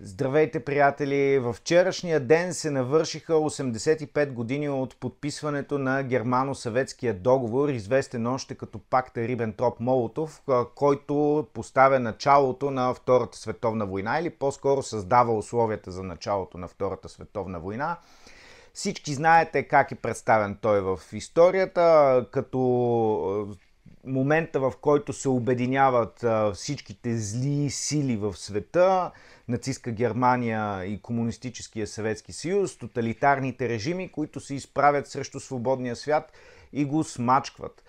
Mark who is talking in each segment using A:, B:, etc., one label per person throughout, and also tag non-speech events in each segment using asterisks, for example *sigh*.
A: Здравейте, приятели! В вчерашния ден се навършиха 85 години от подписването на германо-съветския договор, известен още като пакта Рибентроп-Молотов, който поставя началото на Втората световна война или по-скоро създава условията за началото на Втората световна война. Всички знаете как е представен той в историята, като момента, в който се обединяват всичките зли сили в света, нацистска Германия и комунистическия Съветски съюз, тоталитарните режими, които се изправят срещу свободния свят и го смачкват.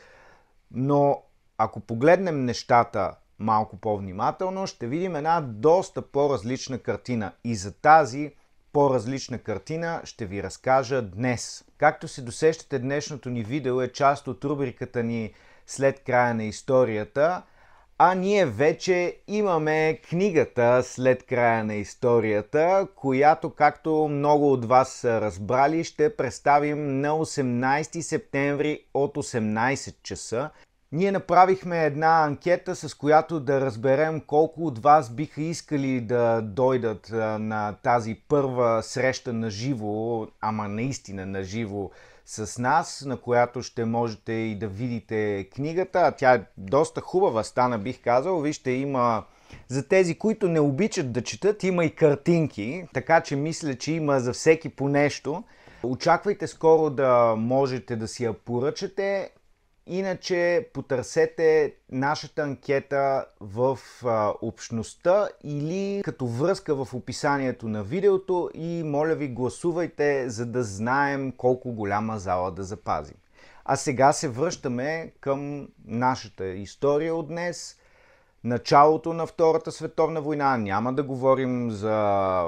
A: Но ако погледнем нещата малко по-внимателно, ще видим една доста по-различна картина. И за тази по-различна картина ще ви разкажа днес. Както се досещате, днешното ни видео е част от рубриката ни след края на историята, а ние вече имаме книгата след края на историята, която, както много от вас са разбрали, ще представим на 18 септември от 18 часа. Ние направихме една анкета, с която да разберем колко от вас биха искали да дойдат на тази първа среща на живо, ама наистина на живо с нас, на която ще можете и да видите книгата. Тя е доста хубава стана, бих казал. Вижте, има за тези, които не обичат да четат, има и картинки, така че мисля, че има за всеки по нещо. Очаквайте скоро да можете да си я поръчате. Иначе потърсете нашата анкета в а, общността или като връзка в описанието на видеото и моля ви гласувайте, за да знаем колко голяма зала да запазим. А сега се връщаме към нашата история от днес. Началото на Втората световна война. Няма да говорим за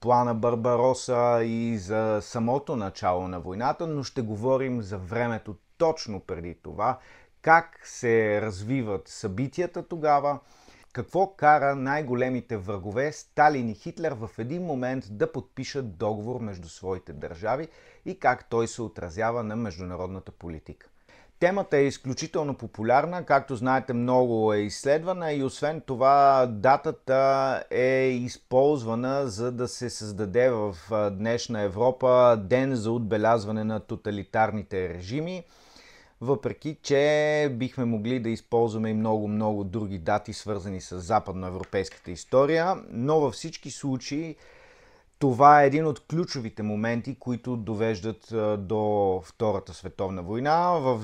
A: плана Барбароса и за самото начало на войната, но ще говорим за времето точно преди това, как се развиват събитията тогава, какво кара най-големите врагове Сталин и Хитлер в един момент да подпишат договор между своите държави и как той се отразява на международната политика. Темата е изключително популярна, както знаете много е изследвана и освен това датата е използвана за да се създаде в днешна Европа ден за отбелязване на тоталитарните режими – въпреки че бихме могли да използваме и много-много други дати, свързани с западноевропейската история, но във всички случаи това е един от ключовите моменти, които довеждат до Втората световна война. В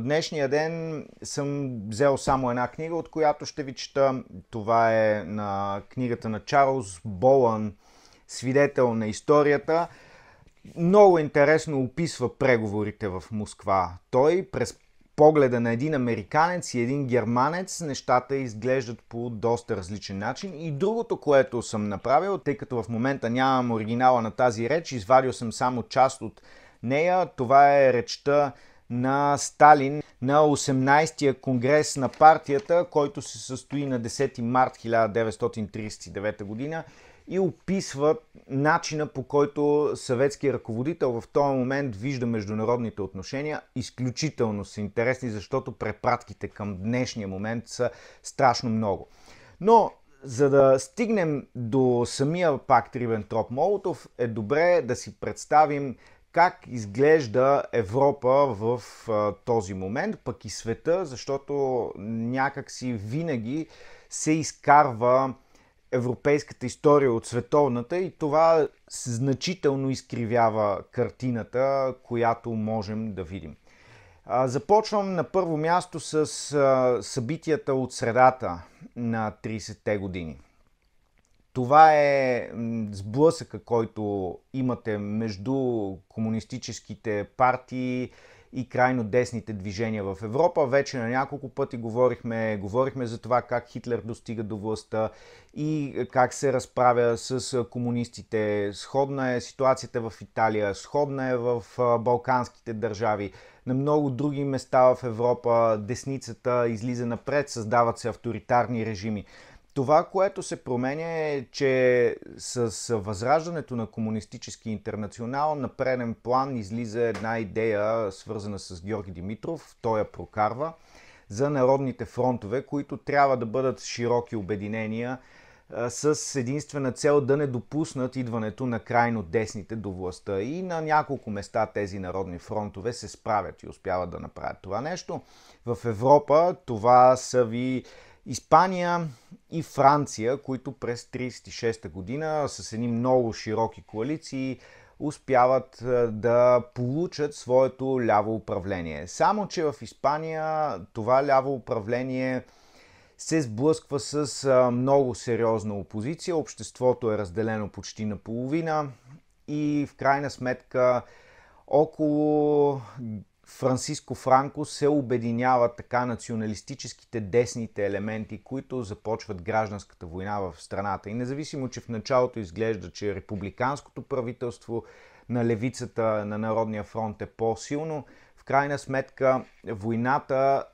A: днешния ден съм взел само една книга, от която ще ви чета. Това е на книгата на Чарлз Болан, свидетел на историята – много интересно описва преговорите в Москва. Той през погледа на един американец и един германец нещата изглеждат по доста различен начин. И другото, което съм направил, тъй като в момента нямам оригинала на тази реч, извадил съм само част от нея. Това е речта на Сталин на 18-я конгрес на партията, който се състои на 10 март 1939 година и описва начина по който съветския ръководител в този момент вижда международните отношения. Изключително са интересни, защото препратките към днешния момент са страшно много. Но за да стигнем до самия пакт Рибентроп-Молотов, е добре да си представим как изглежда Европа в а, този момент, пък и света, защото някак си винаги се изкарва европейската история от световната и това значително изкривява картината, която можем да видим. Започвам на първо място с събитията от средата на 30-те години. Това е сблъсъка, който имате между комунистическите партии и крайно десните движения в Европа. Вече на няколко пъти говорихме, говорихме за това как Хитлер достига до властта и как се разправя с комунистите. Сходна е ситуацията в Италия, сходна е в балканските държави. На много други места в Европа десницата излиза напред, създават се авторитарни режими. Това, което се променя е, че с възраждането на комунистически интернационал на преден план излиза една идея, свързана с Георги Димитров, той я прокарва, за народните фронтове, които трябва да бъдат широки обединения с единствена цел да не допуснат идването на крайно десните до властта. И на няколко места тези народни фронтове се справят и успяват да направят това нещо. В Европа това са ви Испания и Франция, които през 1936 година с едни много широки коалиции успяват е, да получат своето ляво управление. Само, че в Испания това ляво управление се сблъсква с е, много сериозна опозиция. Обществото е разделено почти наполовина и в крайна сметка около Франциско Франко се обединяват така националистическите десните елементи, които започват гражданската война в страната. И независимо, че в началото изглежда, че републиканското правителство на левицата на Народния фронт е по-силно, в крайна сметка войната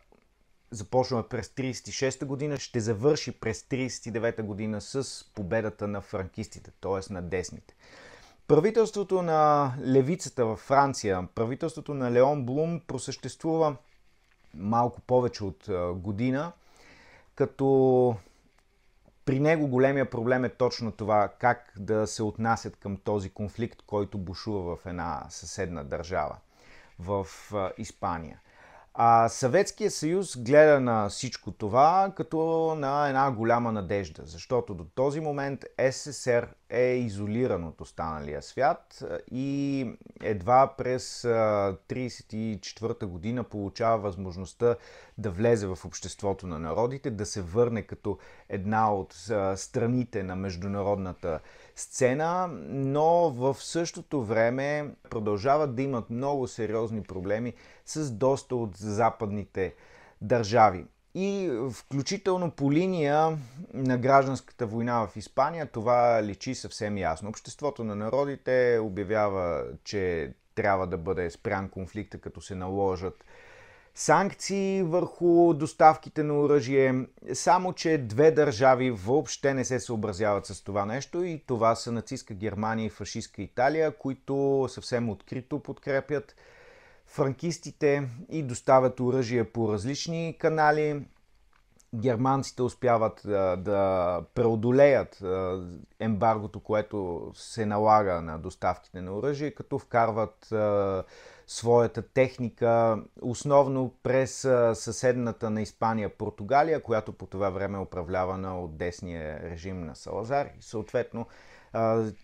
A: започваме през 36-та година, ще завърши през 39-та година с победата на франкистите, т.е. на десните. Правителството на левицата във Франция, правителството на Леон Блум просъществува малко повече от година, като при него големия проблем е точно това как да се отнасят към този конфликт, който бушува в една съседна държава, в Испания. А Съветския съюз гледа на всичко това като на една голяма надежда, защото до този момент СССР е изолиран от останалия свят и едва през 1934 година получава възможността да влезе в обществото на народите, да се върне като една от страните на международната сцена, но в същото време продължават да имат много сериозни проблеми с доста от западните държави. И включително по линия на гражданската война в Испания това личи съвсем ясно. Обществото на народите обявява, че трябва да бъде спрян конфликта, като се наложат санкции върху доставките на оръжие, само че две държави въобще не се съобразяват с това нещо и това са нацистска Германия и фашистска Италия, които съвсем открито подкрепят франкистите и доставят оръжие по различни канали. Германците успяват да, да преодолеят ембаргото, което се налага на доставките на оръжие, като вкарват своята техника, основно през съседната на Испания Португалия, която по това време е управлявана от десния режим на Салазар и съответно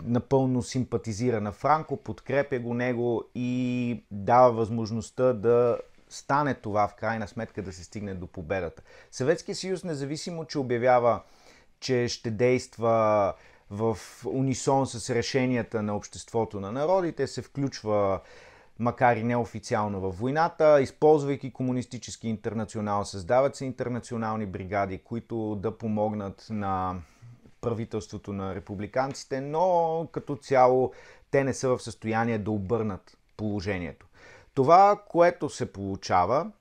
A: напълно симпатизира на Франко, подкрепя го него и дава възможността да стане това в крайна сметка да се стигне до победата. Съветския съюз, независимо, че обявява, че ще действа в унисон с решенията на обществото на народите, се включва макар и неофициално във войната, използвайки комунистически интернационал, създават се интернационални бригади, които да помогнат на правителството на републиканците, но като цяло те не са в състояние да обърнат положението. Това, което се получава,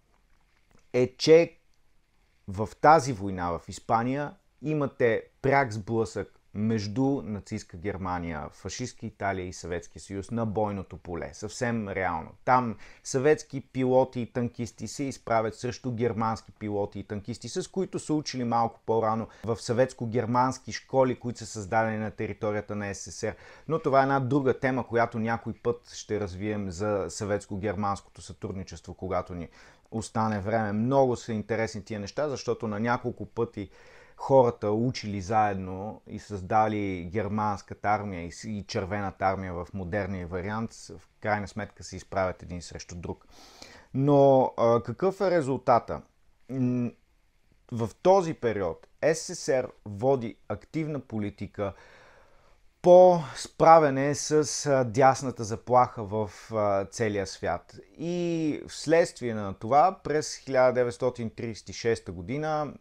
A: е, че в тази война в Испания имате пряк сблъсък между нацистска Германия, фашистска Италия и Съветски съюз на бойното поле. Съвсем реално. Там съветски пилоти и танкисти се изправят срещу германски пилоти и танкисти, с които са учили малко по-рано в съветско-германски школи, които са създадени на територията на СССР. Но това е една друга тема, която някой път ще развием за съветско-германското сътрудничество, когато ни остане време. Много са интересни тия неща, защото на няколко пъти хората, учили заедно и създали германската армия и червената армия в модерния вариант, в крайна сметка се изправят един срещу друг. Но а, какъв е резултата? В този период СССР води активна политика по справене с дясната заплаха в целия свят. И вследствие на това през 1936 година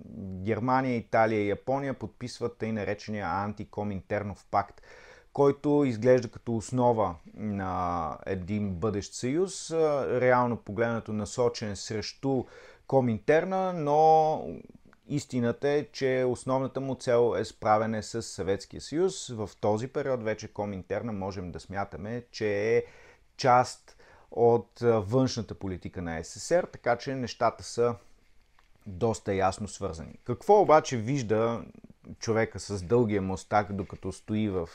A: Германия, Италия и Япония подписват тъй наречения антикоминтернов пакт, който изглежда като основа на един бъдещ съюз, реално погледнато насочен срещу Коминтерна, но Истината е, че основната му цел е справене с Съветския съюз. В този период вече Коминтерна можем да смятаме, че е част от външната политика на СССР, така че нещата са доста ясно свързани. Какво обаче вижда човека с дългия мостак, докато стои в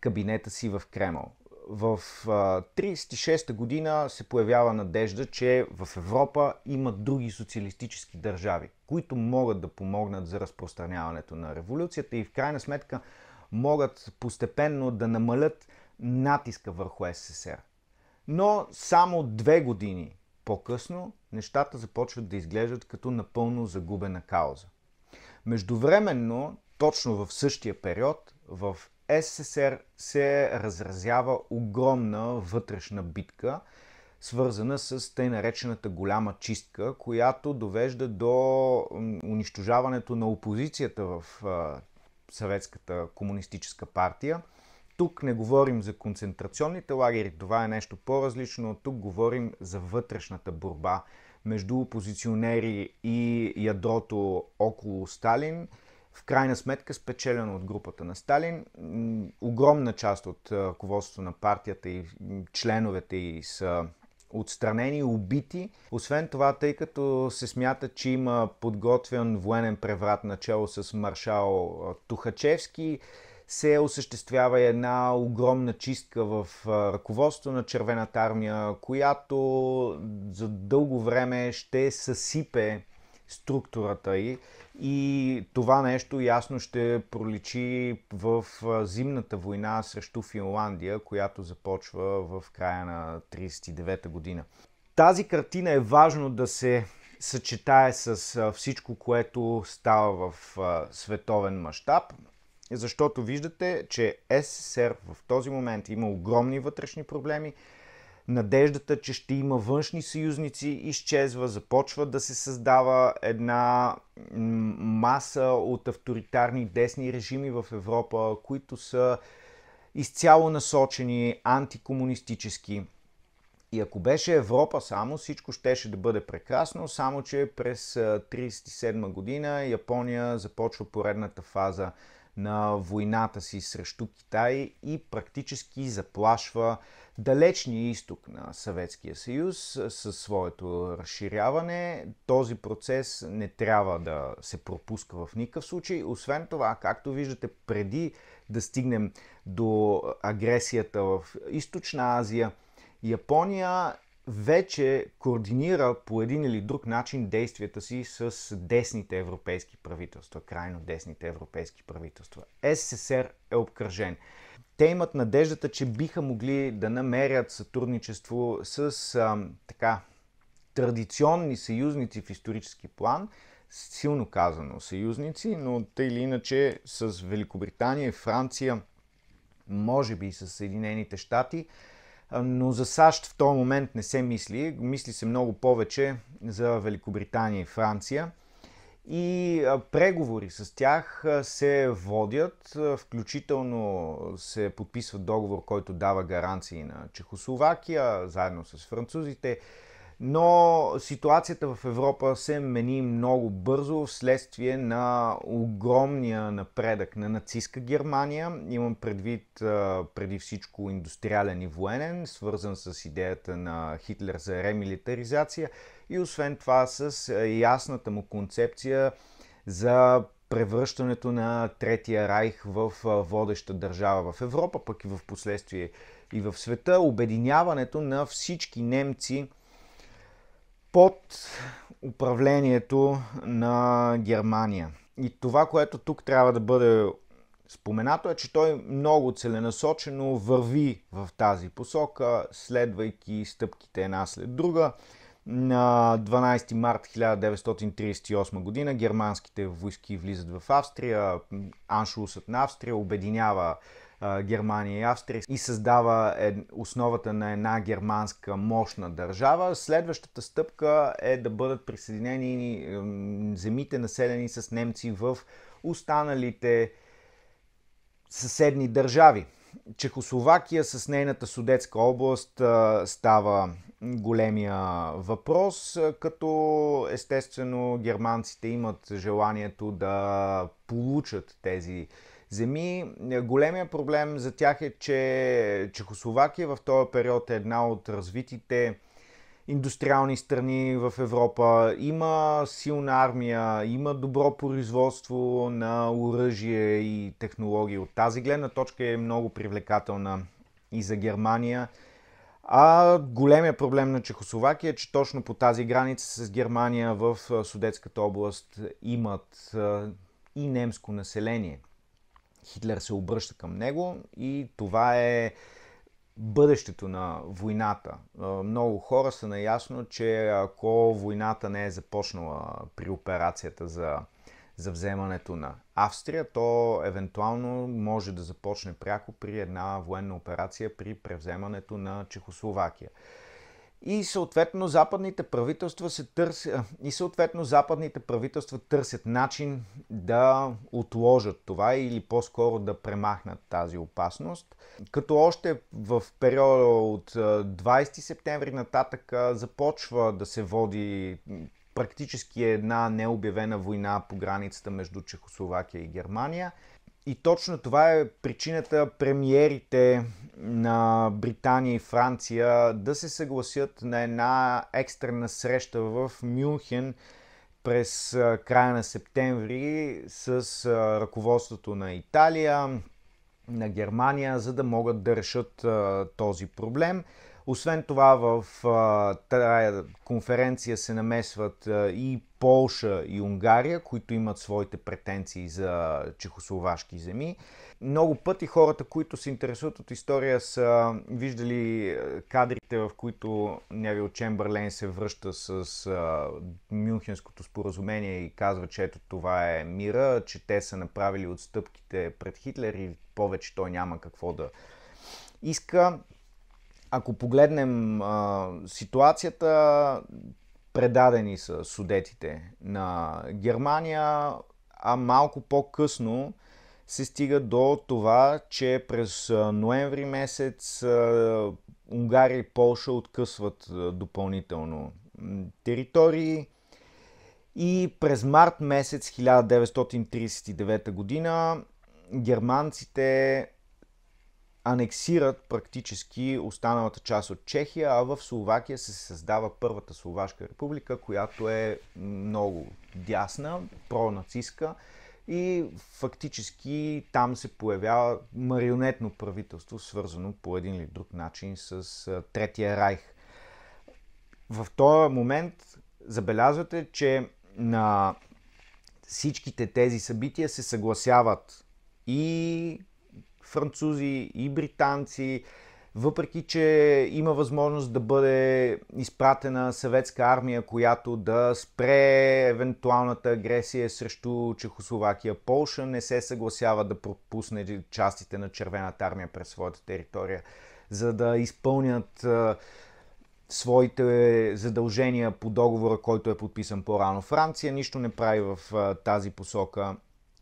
A: кабинета си в Кремъл? в 1936 година се появява надежда, че в Европа има други социалистически държави, които могат да помогнат за разпространяването на революцията и в крайна сметка могат постепенно да намалят натиска върху СССР. Но само две години по-късно нещата започват да изглеждат като напълно загубена кауза. Междувременно, точно в същия период, в СССР се разразява огромна вътрешна битка, свързана с тъй наречената голяма чистка, която довежда до унищожаването на опозицията в Съветската комунистическа партия. Тук не говорим за концентрационните лагери, това е нещо по-различно. Тук говорим за вътрешната борба между опозиционери и ядрото около Сталин – в крайна сметка спечелено от групата на Сталин. Огромна част от ръководството на партията и членовете й са отстранени, убити. Освен това, тъй като се смята, че има подготвен военен преврат начало с маршал Тухачевски, се осъществява една огромна чистка в ръководство на Червената армия, която за дълго време ще съсипе структурата й. И това нещо ясно ще проличи в зимната война срещу Финландия, която започва в края на 1939 година. Тази картина е важно да се съчетае с всичко, което става в световен мащаб защото виждате, че СССР в този момент има огромни вътрешни проблеми, надеждата, че ще има външни съюзници, изчезва, започва да се създава една маса от авторитарни десни режими в Европа, които са изцяло насочени антикомунистически. И ако беше Европа само, всичко щеше да бъде прекрасно, само че през 1937 година Япония започва поредната фаза на войната си срещу Китай и практически заплашва далечния изток на Съветския съюз със своето разширяване. Този процес не трябва да се пропуска в никакъв случай. Освен това, както виждате, преди да стигнем до агресията в Източна Азия, Япония вече координира по един или друг начин действията си с десните европейски правителства, крайно десните европейски правителства. СССР е обкръжен те имат надеждата, че биха могли да намерят сътрудничество с а, така традиционни съюзници в исторически план, силно казано съюзници, но тъй или иначе с Великобритания, и Франция, може би и с Съединените щати, но за САЩ в този момент не се мисли. Мисли се много повече за Великобритания и Франция – и преговори с тях се водят, включително се подписва договор, който дава гаранции на Чехословакия, заедно с французите но ситуацията в Европа се мени много бързо вследствие на огромния напредък на нацистска Германия. Имам предвид преди всичко индустриален и военен, свързан с идеята на Хитлер за ремилитаризация и освен това с ясната му концепция за превръщането на Третия райх в водеща държава в Европа, пък и в последствие и в света, обединяването на всички немци под управлението на Германия. И това, което тук трябва да бъде споменато е, че той много целенасочено върви в тази посока, следвайки стъпките една след друга. На 12 март 1938 година германските войски влизат в Австрия, аншулсът на Австрия обединява Германия и Австрия и създава основата на една германска мощна държава. Следващата стъпка е да бъдат присъединени земите населени с немци в останалите съседни държави. Чехословакия с нейната Судетска област става големия въпрос, като естествено германците имат желанието да получат тези земи. Е, големия проблем за тях е, че Чехословакия в този период е една от развитите индустриални страни в Европа, има силна армия, има добро производство на оръжие и технологии. От тази гледна точка е много привлекателна и за Германия. А големия проблем на Чехословакия е, че точно по тази граница с Германия в Судетската област имат и немско население. Хитлер се обръща към него и това е бъдещето на войната. Много хора са наясно, че ако войната не е започнала при операцията за, за вземането на Австрия, то евентуално може да започне пряко при една военна операция при превземането на Чехословакия и съответно западните правителства се търсят, и съответно западните правителства търсят начин да отложат това или по-скоро да премахнат тази опасност. Като още в периода от 20 септември нататък започва да се води практически една необявена война по границата между Чехословакия и Германия – и точно това е причината премиерите на Британия и Франция да се съгласят на една екстрена среща в Мюнхен през края на септември с ръководството на Италия, на Германия, за да могат да решат този проблем. Освен това в тая конференция се намесват и Полша и Унгария, които имат своите претенции за чехословашки земи. Много пъти хората, които се интересуват от история, са виждали кадрите, в които Невил Чемберлен се връща с а, Мюнхенското споразумение и казва, че ето това е мира, че те са направили отстъпките пред Хитлер и повече той няма какво да иска ако погледнем а, ситуацията, предадени са судетите на Германия, а малко по-късно се стига до това, че през ноември месец а, Унгария и Полша откъсват допълнително територии. И през март месец 1939 година германците анексират практически останалата част от Чехия, а в Словакия се създава първата Словашка република, която е много дясна, пронацистка и фактически там се появява марионетно правителство, свързано по един или друг начин с Третия райх. В този момент забелязвате, че на всичките тези събития се съгласяват и французи, и британци, въпреки че има възможност да бъде изпратена съветска армия, която да спре евентуалната агресия срещу Чехословакия. Полша не се съгласява да пропусне частите на Червената армия през своята територия, за да изпълнят своите задължения по договора, който е подписан по-рано. Франция нищо не прави в тази посока.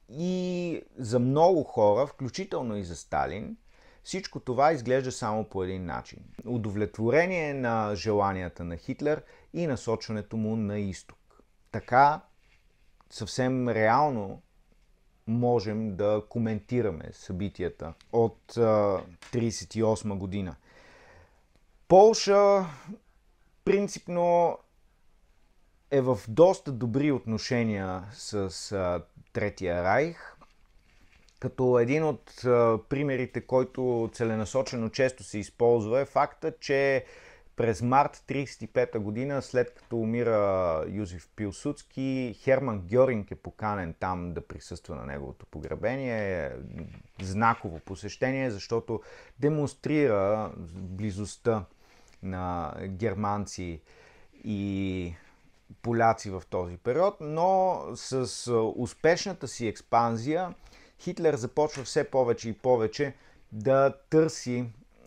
A: И за много хора, включително и за Сталин, всичко това изглежда само по един начин. Удовлетворение на желанията на Хитлер и насочването му на изток. Така съвсем реално можем да коментираме събитията от 1938 година. Полша принципно е в доста добри отношения с а, Третия райх. Като един от а, примерите, който целенасочено често се използва е факта, че през март 1935 година, след като умира Юзеф Пилсудски, Херман Гьоринг е поканен там да присъства на неговото погребение. Знаково посещение, защото демонстрира близостта на германци и поляци в този период, но с успешната си експанзия Хитлер започва все повече и повече да търси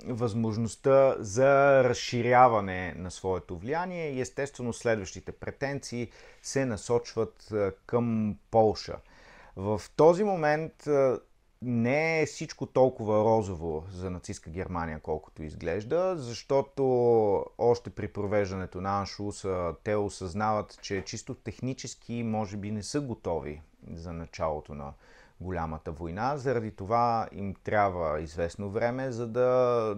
A: възможността за разширяване на своето влияние и естествено следващите претенции се насочват към Полша. В този момент не е всичко толкова розово за нацистска Германия, колкото изглежда, защото още при провеждането на Аншуса те осъзнават, че чисто технически може би не са готови за началото на голямата война. Заради това им трябва известно време, за да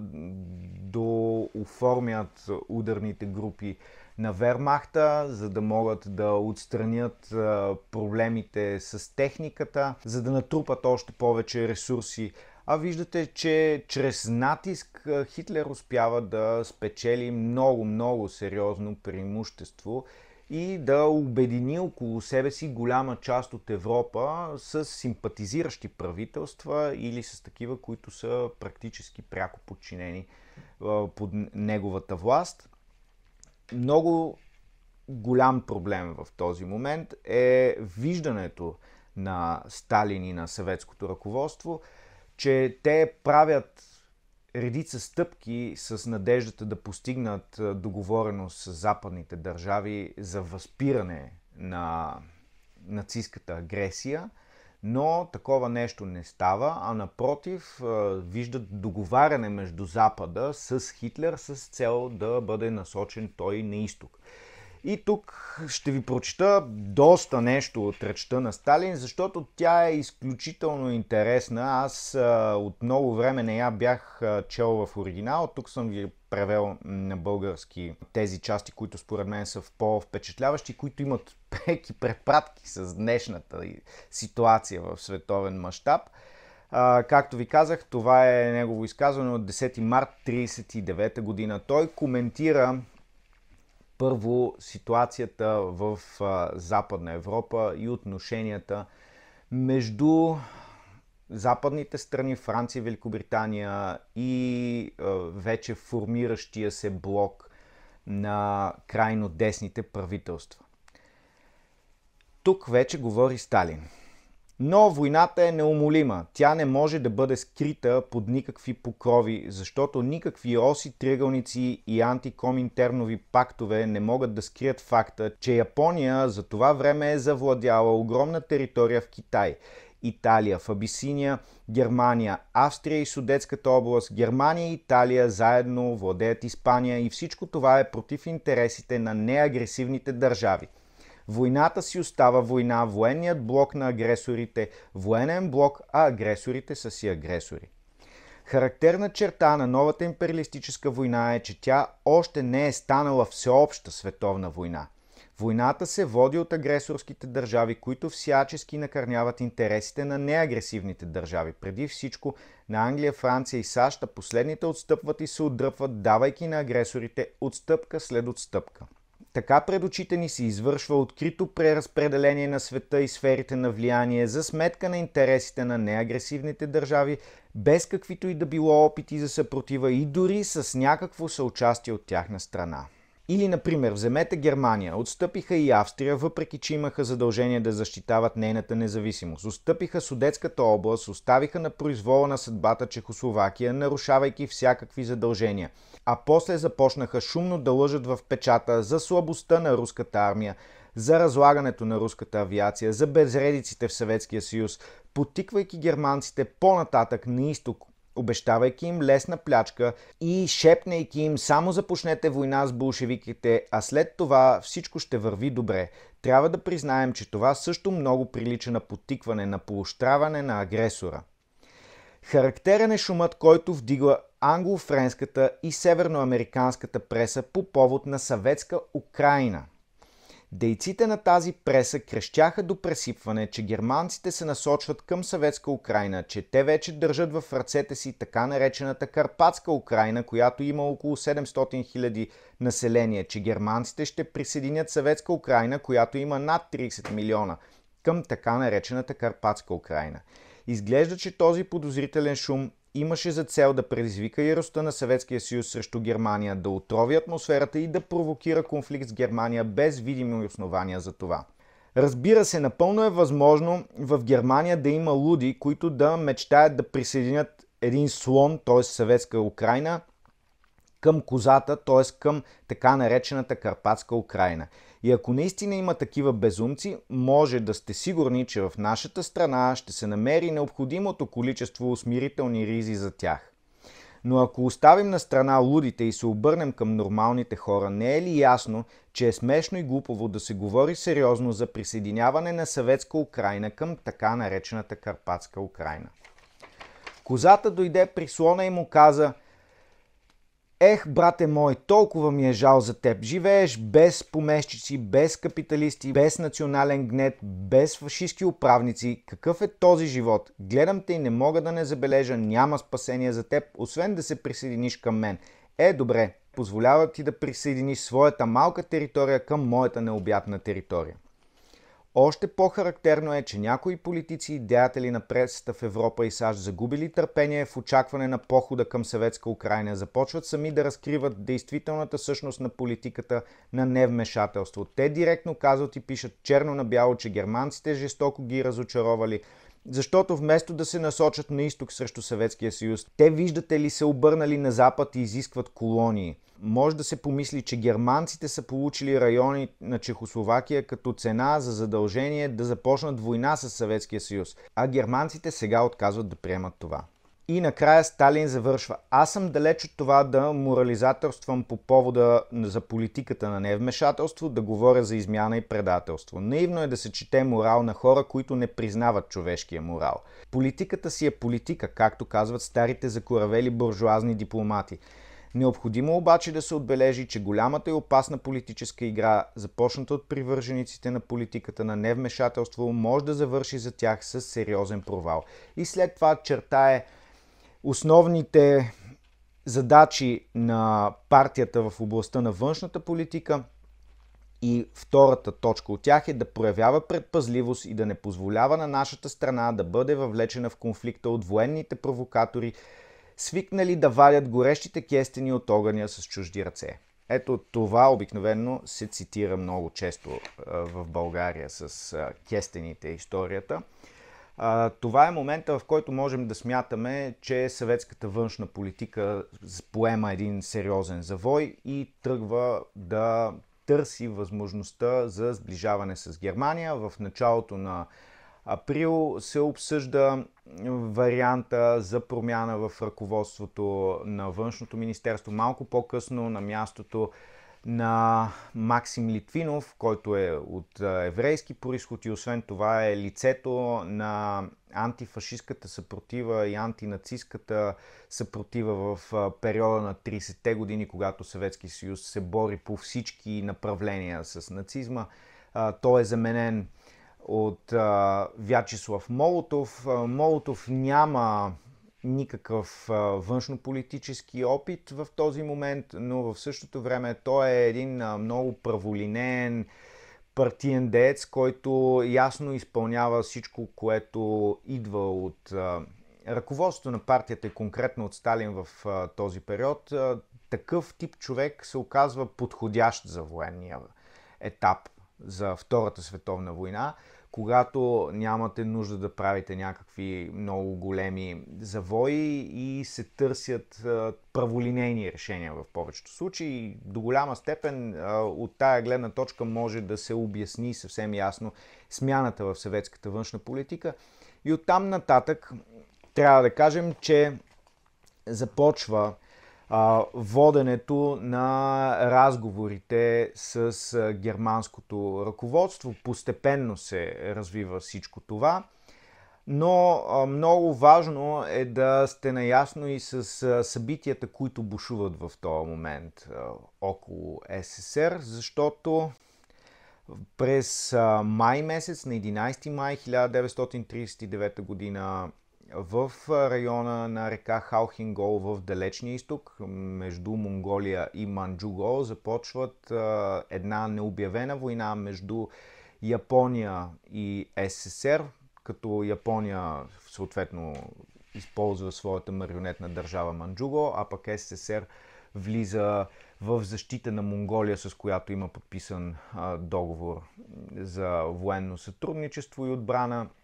A: дооформят ударните групи на Вермахта, за да могат да отстранят проблемите с техниката, за да натрупат още повече ресурси. А виждате, че чрез натиск Хитлер успява да спечели много, много сериозно преимущество и да обедини около себе си голяма част от Европа с симпатизиращи правителства или с такива, които са практически пряко подчинени под неговата власт много голям проблем в този момент е виждането на Сталин и на съветското ръководство, че те правят редица стъпки с надеждата да постигнат договореност с западните държави за възпиране на нацистската агресия – но такова нещо не става, а напротив, виждат договаряне между Запада с Хитлер с цел да бъде насочен той на изток. И тук ще ви прочета доста нещо от речта на Сталин, защото тя е изключително интересна. Аз от много време не я бях чел в оригинал. Тук съм ви превел на български тези части, които според мен са в по-впечатляващи, които имат *laughs* преки препратки с днешната ситуация в световен мащаб. както ви казах, това е негово изказване от 10 март 1939 година. Той коментира първо ситуацията в Западна Европа и отношенията между западните страни, Франция, Великобритания и вече формиращия се блок на крайно десните правителства. Тук вече говори Сталин. Но войната е неумолима. Тя не може да бъде скрита под никакви покрови, защото никакви оси, триъгълници и антикоминтернови пактове не могат да скрият факта, че Япония за това време е завладяла огромна територия в Китай Италия, в Абисиния, Германия, Австрия и Судетската област, Германия и Италия заедно владеят Испания и всичко това е против интересите на неагресивните държави. Войната си остава война, военният блок на агресорите, военен блок, а агресорите са си агресори. Характерна черта на новата империалистическа война е, че тя още не е станала всеобща световна война – Войната се води от агресорските държави, които всячески накърняват интересите на неагресивните държави, преди всичко на Англия, Франция и САЩ, а последните отстъпват и се отдръпват, давайки на агресорите отстъпка след отстъпка. Така пред очите ни се извършва открито преразпределение на света и сферите на влияние за сметка на интересите на неагресивните държави, без каквито и да било опити за съпротива и дори с някакво съучастие от тяхна страна. Или, например, вземете Германия. Отстъпиха и Австрия, въпреки че имаха задължение да защитават нейната независимост. Отстъпиха Судетската област, оставиха на произвола на съдбата Чехословакия, нарушавайки всякакви задължения. А после започнаха шумно да лъжат в печата за слабостта на руската армия, за разлагането на руската авиация, за безредиците в Съветския съюз, потиквайки германците по-нататък на изток обещавайки им лесна плячка и шепнейки им само започнете война с болшевиките, а след това всичко ще върви добре. Трябва да признаем, че това също много прилича на потикване, на поощраване на агресора. Характерен е шумът, който вдигла англо-френската и северноамериканската преса по повод на съветска Украина. Дейците на тази преса крещяха до пресипване, че германците се насочват към съветска Украина, че те вече държат в ръцете си така наречената Карпатска Украина, която има около 700 000 население, че германците ще присъединят съветска Украина, която има над 30 милиона, към така наречената Карпатска Украина. Изглежда, че този подозрителен шум имаше за цел да предизвика яростта на Съветския съюз срещу Германия, да отрови атмосферата и да провокира конфликт с Германия без видими основания за това. Разбира се, напълно е възможно в Германия да има луди, които да мечтаят да присъединят един слон, т.е. съветска Украина, към козата, т.е. към така наречената Карпатска Украина. И ако наистина има такива безумци, може да сте сигурни, че в нашата страна ще се намери необходимото количество усмирителни ризи за тях. Но ако оставим на страна лудите и се обърнем към нормалните хора, не е ли ясно, че е смешно и глупово да се говори сериозно за присъединяване на съветска Украина към така наречената Карпатска Украина? Козата дойде при слона и му каза – Ех, брате мой, толкова ми е жал за теб. Живееш без помещици, без капиталисти, без национален гнет, без фашистски управници. Какъв е този живот? Гледам те и не мога да не забележа, няма спасение за теб, освен да се присъединиш към мен. Е, добре, позволява ти да присъединиш своята малка територия към моята необятна територия. Още по-характерно е, че някои политици и деятели на пресата в Европа и САЩ загубили търпение в очакване на похода към съветска Украина, започват сами да разкриват действителната същност на политиката на невмешателство. Те директно казват и пишат черно на бяло, че германците жестоко ги разочаровали, защото вместо да се насочат на изток срещу Съветския съюз, те виждате ли се обърнали на запад и изискват колонии – може да се помисли, че германците са получили райони на Чехословакия като цена за задължение да започнат война с Съветския съюз, а германците сега отказват да приемат това. И накрая Сталин завършва. Аз съм далеч от това да морализаторствам по повода за политиката на невмешателство, да говоря за измяна и предателство. Наивно е да се чете морал на хора, които не признават човешкия морал. Политиката си е политика, както казват старите закоравели буржуазни дипломати. Необходимо обаче да се отбележи, че голямата и опасна политическа игра, започната от привържениците на политиката на невмешателство, може да завърши за тях с сериозен провал. И след това чертае основните задачи на партията в областта на външната политика – и втората точка от тях е да проявява предпазливост и да не позволява на нашата страна да бъде въвлечена в конфликта от военните провокатори, свикнали да валят горещите кестени от огъня с чужди ръце. Ето това обикновено се цитира много често в България с кестените историята. Това е момента, в който можем да смятаме, че съветската външна политика поема един сериозен завой и тръгва да търси възможността за сближаване с Германия. В началото на април се обсъжда варианта за промяна в ръководството на Външното министерство. Малко по-късно на мястото на Максим Литвинов, който е от еврейски происход и освен това е лицето на антифашистката съпротива и антинацистската съпротива в периода на 30-те години, когато Съветски съюз се бори по всички направления с нацизма. Той е заменен от а, Вячеслав Молотов. А, Молотов няма никакъв а, външнополитически опит в този момент, но в същото време той е един а, много праволинен партиен деец, който ясно изпълнява всичко, което идва от а, ръководството на партията и конкретно от Сталин в а, този период. А, такъв тип човек се оказва подходящ за военния етап за Втората световна война когато нямате нужда да правите някакви много големи завои и се търсят праволинейни решения в повечето случаи. До голяма степен от тая гледна точка може да се обясни съвсем ясно смяната в съветската външна политика. И оттам нататък трябва да кажем, че започва воденето на разговорите с германското ръководство. Постепенно се развива всичко това. Но много важно е да сте наясно и с събитията, които бушуват в този момент около СССР, защото през май месец, на 11 май 1939 година, в района на река Халхингол в далечния изток, между Монголия и Манджуго, започват една необявена война между Япония и СССР, като Япония съответно използва своята марионетна държава Манджуго, а пък СССР влиза в защита на Монголия, с която има подписан договор за военно сътрудничество и отбрана –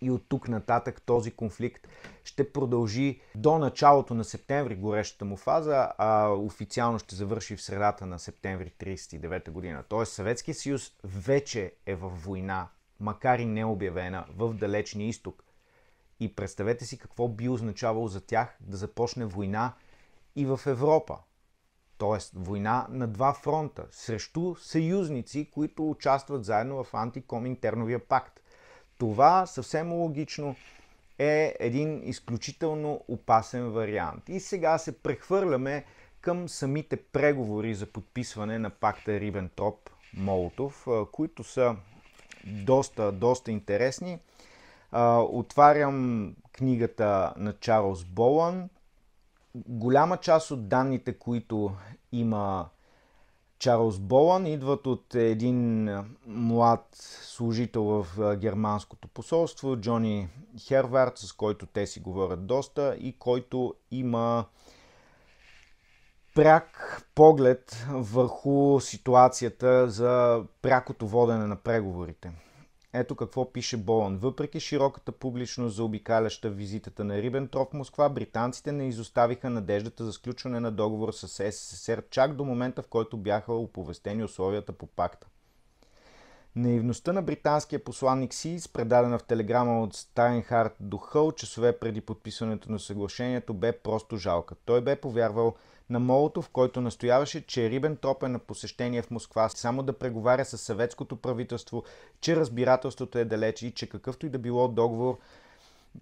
A: и от тук нататък този конфликт ще продължи до началото на септември горещата му фаза, а официално ще завърши в средата на септември 1939 година. Тоест Съветския съюз вече е във война, макар и не обявена, в далечния изток. И представете си какво би означавало за тях да започне война и в Европа. Тоест война на два фронта срещу съюзници, които участват заедно в антикоминтерновия пакт – това съвсем логично е един изключително опасен вариант. И сега се прехвърляме към самите преговори за подписване на пакта Рибентроп-Молотов, които са доста, доста интересни. Отварям книгата на Чарлз Болан. Голяма част от данните, които има Чарлз Болан, идват от един млад служител в германското посолство, Джони Хервард, с който те си говорят доста и който има пряк поглед върху ситуацията за прякото водене на преговорите. Ето какво пише Болан. Въпреки широката публичност за обикаляща визитата на Рибентроп в Москва, британците не изоставиха надеждата за сключване на договор с СССР чак до момента, в който бяха оповестени условията по пакта. Наивността на британския посланник си, предадена в телеграма от Стайнхард до Хъл, часове преди подписването на съглашението, бе просто жалка. Той бе повярвал на Молото, в който настояваше, че Троп е на посещение в Москва само да преговаря с съветското правителство, че разбирателството е далеч и че какъвто и да било договор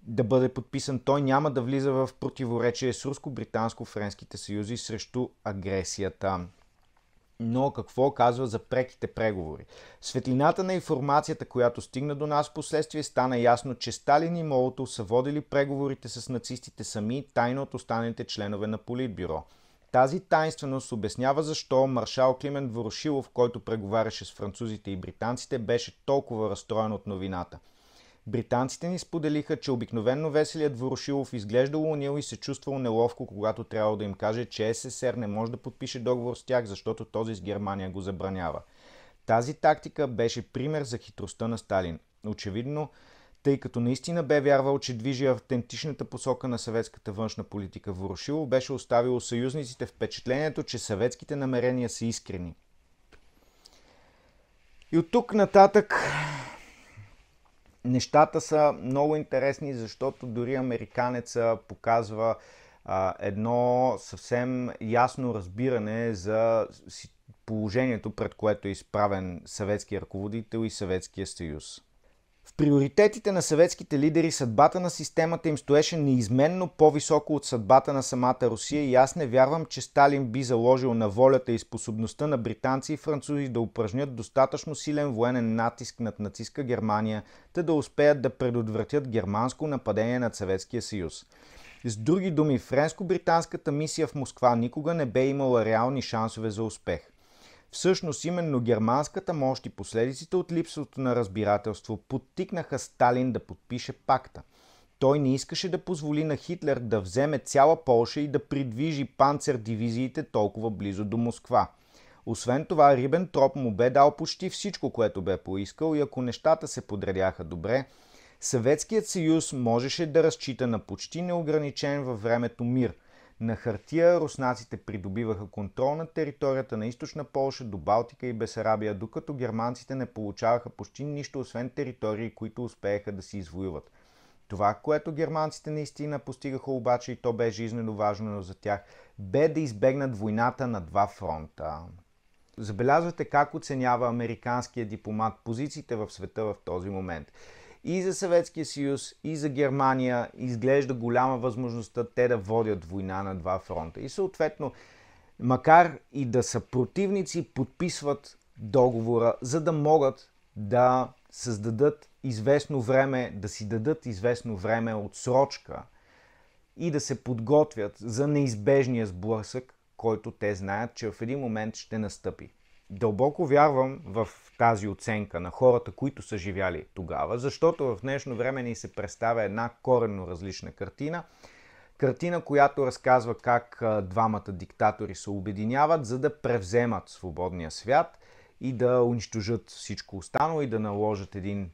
A: да бъде подписан, той няма да влиза в противоречие с руско-британско-френските съюзи срещу агресията. Но какво казва за преките преговори? Светлината на информацията, която стигна до нас в последствие, стана ясно, че Сталин и Молотов са водили преговорите с нацистите сами, тайно от останалите членове на Политбюро. Тази тайнственост обяснява защо маршал Климен Ворошилов, който преговаряше с французите и британците, беше толкова разстроен от новината – Британците ни споделиха, че обикновенно веселият Ворошилов изглеждал унил и се чувствал неловко, когато трябва да им каже, че СССР не може да подпише договор с тях, защото този с Германия го забранява. Тази тактика беше пример за хитростта на Сталин. Очевидно, тъй като наистина бе вярвал, че движи автентичната посока на съветската външна политика, Ворошилов беше оставил съюзниците впечатлението, че съветските намерения са искрени. И от тук нататък нещата са много интересни, защото дори американеца показва а, едно съвсем ясно разбиране за положението, пред което е изправен съветския ръководител и Съветския съюз приоритетите на съветските лидери съдбата на системата им стоеше неизменно по-високо от съдбата на самата Русия и аз не вярвам, че Сталин би заложил на волята и способността на британци и французи да упражнят достатъчно силен военен натиск над нацистска Германия, та да успеят да предотвратят германско нападение над Съветския съюз. С други думи, френско-британската мисия в Москва никога не бе имала реални шансове за успех – Всъщност именно германската мощ и последиците от липсото на разбирателство подтикнаха Сталин да подпише пакта. Той не искаше да позволи на Хитлер да вземе цяла Полша и да придвижи панцер дивизиите толкова близо до Москва. Освен това, Рибен Троп му бе дал почти всичко, което бе поискал и ако нещата се подредяха добре, Съветският съюз можеше да разчита на почти неограничен във времето мир – на хартия руснаците придобиваха контрол на територията на източна Полша до Балтика и Бесарабия, докато германците не получаваха почти нищо, освен територии, които успееха да си извоюват. Това, което германците наистина постигаха обаче и то бе жизненно важно за тях, бе да избегнат войната на два фронта. Забелязвате как оценява американския дипломат позициите в света в този момент – и за Съветския съюз, и за Германия изглежда голяма възможността те да водят война на два фронта. И съответно, макар и да са противници, подписват договора, за да могат да създадат известно време, да си дадат известно време отсрочка и да се подготвят за неизбежния сблъсък, който те знаят, че в един момент ще настъпи дълбоко вярвам в тази оценка на хората, които са живяли тогава, защото в днешно време ни се представя една коренно различна картина. Картина, която разказва как двамата диктатори се обединяват, за да превземат свободния свят и да унищожат всичко останало и да наложат един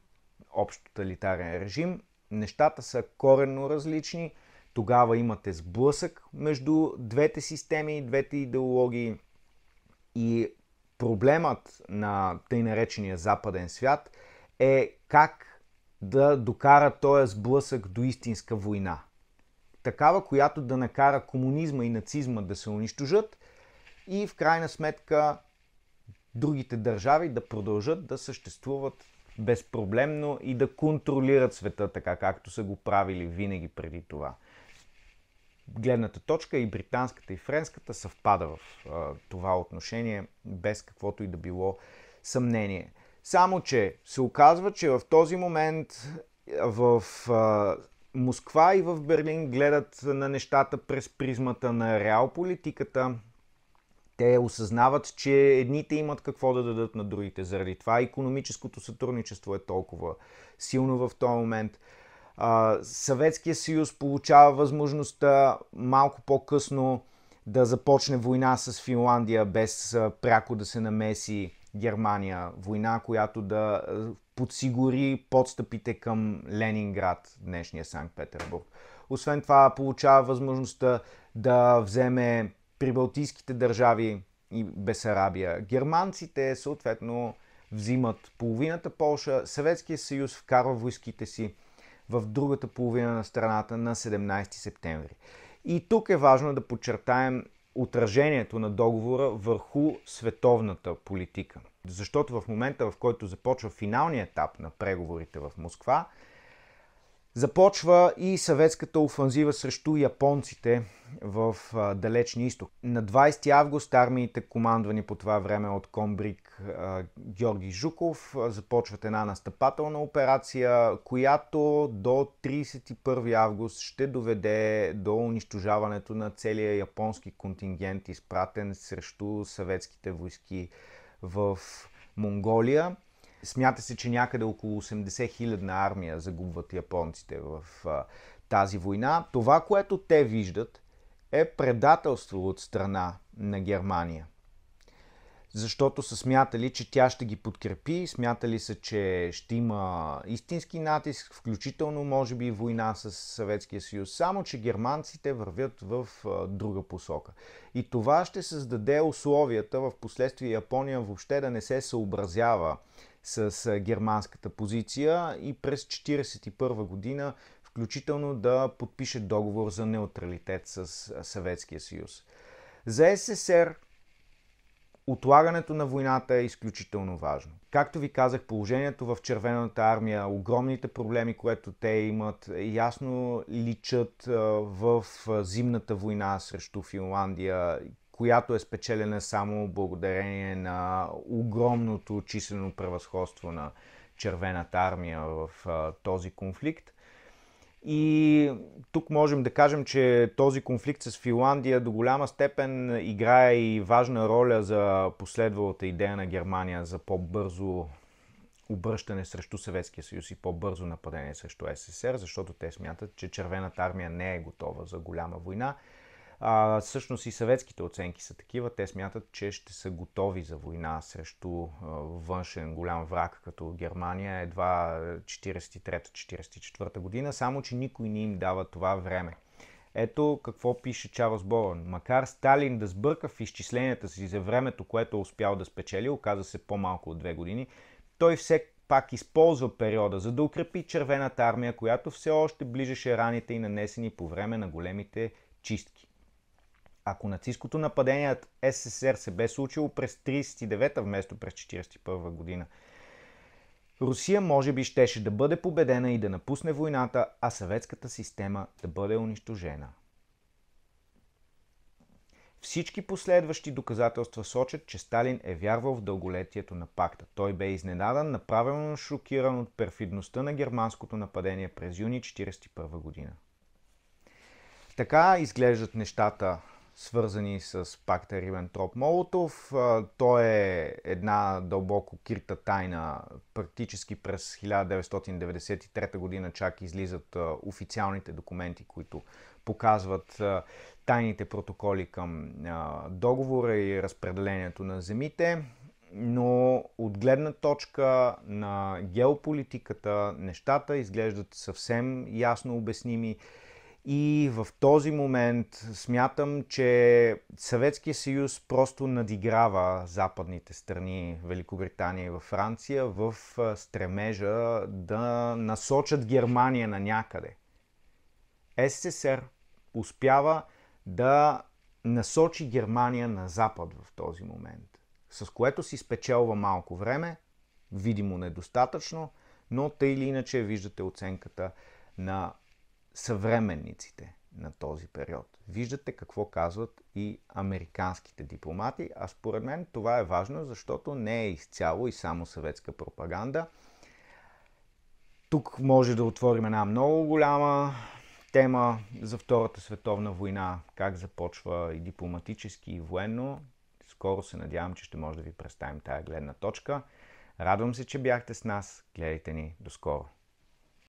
A: общ тоталитарен режим. Нещата са коренно различни. Тогава имате сблъсък между двете системи, двете идеологии и проблемът на тъй наречения западен свят е как да докара този сблъсък до истинска война. Такава, която да накара комунизма и нацизма да се унищожат и в крайна сметка другите държави да продължат да съществуват безпроблемно и да контролират света така, както са го правили винаги преди това гледната точка и британската и френската съвпада в а, това отношение, без каквото и да било съмнение. Само, че се оказва, че в този момент в а, Москва и в Берлин гледат на нещата през призмата на реалполитиката. Те осъзнават, че едните имат какво да дадат на другите. Заради това економическото сътрудничество е толкова силно в този момент. Съветския съюз получава възможността малко по-късно да започне война с Финландия без пряко да се намеси Германия. Война, която да подсигури подстъпите към Ленинград, днешния Санкт-Петербург. Освен това, получава възможността да вземе прибалтийските държави и Бесарабия. Германците съответно взимат половината Полша, Съветския съюз вкарва войските си в другата половина на страната на 17 септември. И тук е важно да подчертаем отражението на договора върху световната политика. Защото в момента, в който започва финалния етап на преговорите в Москва, Започва и съветската офанзива срещу японците в Далечния изток. На 20 август армиите, командвани по това време от Комбрик Георги Жуков, започват една настъпателна операция, която до 31 август ще доведе до унищожаването на целия японски контингент, изпратен срещу съветските войски в Монголия. Смята се, че някъде около 80 хилядна армия загубват японците в а, тази война. Това, което те виждат, е предателство от страна на Германия. Защото са смятали, че тя ще ги подкрепи, смятали са, че ще има истински натиск, включително може би война с Съветския съюз, само че германците вървят в друга посока. И това ще създаде условията в последствие Япония въобще да не се съобразява с германската позиция и през 1941 година включително да подпише договор за неутралитет с Съветския съюз. За СССР отлагането на войната е изключително важно. Както ви казах, положението в Червената армия, огромните проблеми, които те имат, ясно личат в зимната война срещу Финландия, която е спечелена само благодарение на огромното числено превъзходство на Червената армия в а, този конфликт. И тук можем да кажем, че този конфликт с Финландия до голяма степен играе и важна роля за последвалата идея на Германия за по-бързо обръщане срещу Съветския съюз и по-бързо нападение срещу СССР, защото те смятат, че Червената армия не е готова за голяма война а, всъщност и съветските оценки са такива. Те смятат, че ще са готови за война срещу външен голям враг, като Германия едва 1943 44 година, само че никой не им дава това време. Ето какво пише Чарлз Борън. Макар Сталин да сбърка в изчисленията си за времето, което е успял да спечели, оказа се по-малко от две години, той все пак използва периода, за да укрепи червената армия, която все още ближеше раните и нанесени по време на големите чистки. Ако нацистското нападение от СССР се бе случило през 39-та вместо през 1941 та година, Русия може би щеше да бъде победена и да напусне войната, а съветската система да бъде унищожена. Всички последващи доказателства сочат, че Сталин е вярвал в дълголетието на пакта. Той бе изненадан, направено шокиран от перфидността на германското нападение през юни 1941 година. Така изглеждат нещата свързани с пакта Рибентроп-Молотов. Той е една дълбоко кирта тайна. Практически през 1993 година чак излизат официалните документи, които показват тайните протоколи към договора и разпределението на земите. Но от гледна точка на геополитиката нещата изглеждат съвсем ясно обясними и в този момент смятам, че Съветския съюз просто надиграва западните страни, Великобритания и във Франция, в стремежа да насочат Германия на някъде. СССР успява да насочи Германия на запад в този момент, с което си спечелва малко време, видимо недостатъчно, но тъй или иначе виждате оценката на съвременниците на този период. Виждате какво казват и американските дипломати, а според мен това е важно, защото не е изцяло и само съветска пропаганда. Тук може да отворим една много голяма тема за Втората световна война, как започва и дипломатически, и военно. Скоро се надявам, че ще може да ви представим тая гледна точка. Радвам се, че бяхте с нас. Гледайте ни. До скоро!